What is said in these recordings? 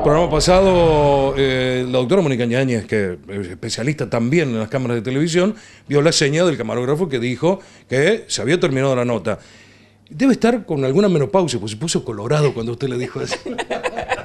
El Programa pasado, eh, la doctora Mónica Ñañez, que especialista también en las cámaras de televisión, vio la seña del camarógrafo que dijo que se había terminado la nota. Debe estar con alguna menopausia, pues se puso colorado cuando usted le dijo eso.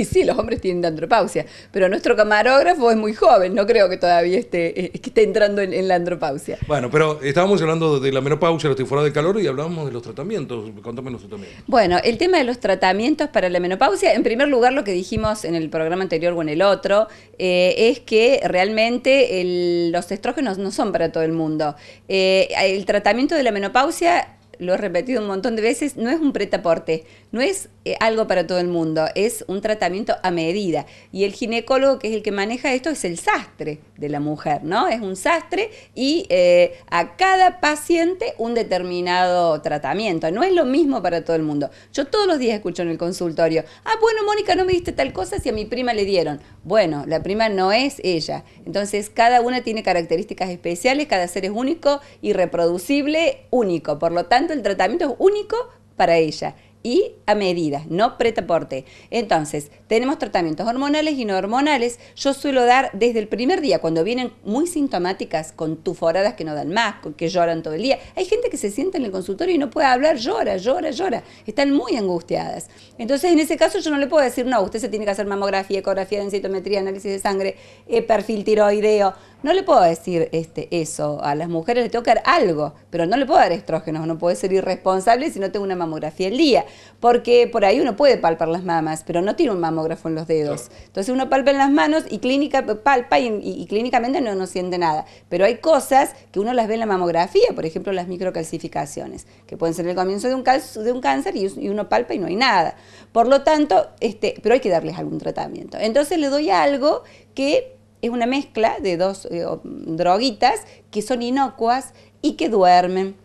y sí, los hombres tienen andropausia, pero nuestro camarógrafo es muy joven, no creo que todavía esté, eh, esté entrando en, la andropausia. Bueno, pero estábamos hablando de la menopausia, los tiforados de calor y hablábamos de los tratamientos. Contame nosotros también. Bueno, el tema de los tratamientos para la menopausia, en primer lugar, lo que dijimos en el programa anterior o en el otro, eh, es que realmente los estrógenos no son para todo el mundo. Eh, el tratamiento de la menopausia lo he repetido un montón de veces, no es un pretaporte, no es eh, algo para todo el mundo, es un tratamiento a medida. Y el ginecólogo, que es el que maneja esto, es el sastre de la mujer, ¿no? Es un sastre y eh, a cada paciente un determinado tratamiento. No es lo mismo para todo el mundo. Yo todos los días escucho en el consultorio, ah, bueno, Mónica, no me diste tal cosa si a mi prima le dieron. Bueno, la prima no es ella. Entonces, cada una tiene características especiales, cada ser es único, y reproducible único. Por lo tanto, el tratamiento es único para ella y a medida, no pretaporte. Entonces, tenemos tratamientos hormonales y no hormonales. Yo suelo dar desde el primer día, cuando vienen muy sintomáticas, con tuforadas que no dan más, que lloran todo el día. Hay gente que se sienta en el consultorio y no puede hablar, llora, llora, llora. Están muy angustiadas. Entonces, en ese caso, yo no le puedo decir, no, usted se tiene que hacer mamografía, ecografía, densitometría, análisis de sangre, eh, perfil tiroideo. No le puedo decir este, eso a las mujeres, le tengo que dar algo, pero no le puedo dar estrógenos, no puedo ser irresponsable si no tengo una mamografía el día porque por ahí uno puede palpar las mamas, pero no tiene un mamógrafo en los dedos. Entonces uno palpa en las manos y clínica palpa y, clínicamente no, no, siente nada. Pero hay cosas que uno las ve en la mamografía, por ejemplo las microcalcificaciones, que pueden ser el comienzo de un, de un cáncer y, uno palpa y no hay nada. Por lo tanto, este, pero hay que darles algún tratamiento. Entonces le doy algo que es una mezcla de dos eh, droguitas que son inocuas y que duermen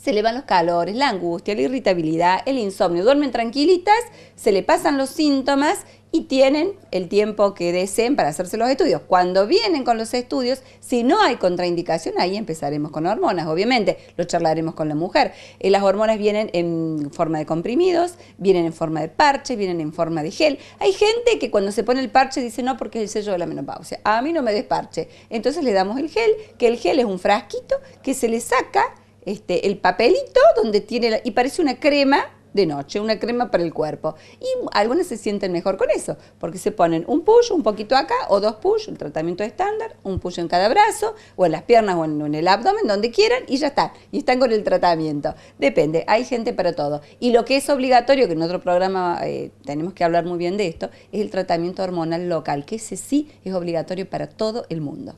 se le van los calores, la angustia, la irritabilidad, el insomnio, duermen tranquilitas, se le pasan los síntomas y tienen el tiempo que deseen para hacerse los estudios. Cuando vienen con los estudios, si no hay contraindicación, ahí empezaremos con hormonas, obviamente, lo charlaremos con la mujer. Eh, las hormonas vienen en forma de comprimidos, vienen en forma de parche, vienen en forma de gel. Hay gente que cuando se pone el parche dice, no, porque es el sello de la menopausia, a mí no me des parche. Entonces le damos el gel, que el gel es un frasquito que se le saca este, el papelito donde tiene, y parece una crema de noche, una crema para el cuerpo. Y algunas se sienten mejor con eso, porque se ponen un push, un poquito acá, o dos push, el tratamiento estándar, un push en cada brazo, o en las piernas, o en, el abdomen, donde quieran, y ya está. Y están con el tratamiento. Depende, hay gente para todo. Y lo que es obligatorio, que en otro programa eh, tenemos que hablar muy bien de esto, es el tratamiento hormonal local, que ese sí es obligatorio para todo el mundo.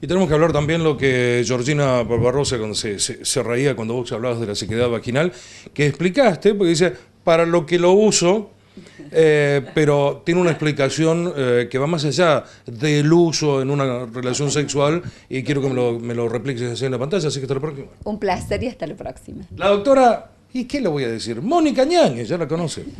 Y tenemos que hablar también lo que Georgina Barbarossa se, reía cuando vos hablabas de la sequedad vaginal, que explicaste, porque dice, para lo que lo uso, eh, pero tiene una explicación eh, que va más allá del uso en una relación sexual y quiero que me lo, me lo repliques así en la pantalla, así que hasta la próxima. Un placer y hasta la próxima. La doctora, ¿y qué le voy a decir? Mónica Ñañez, ya la conoce.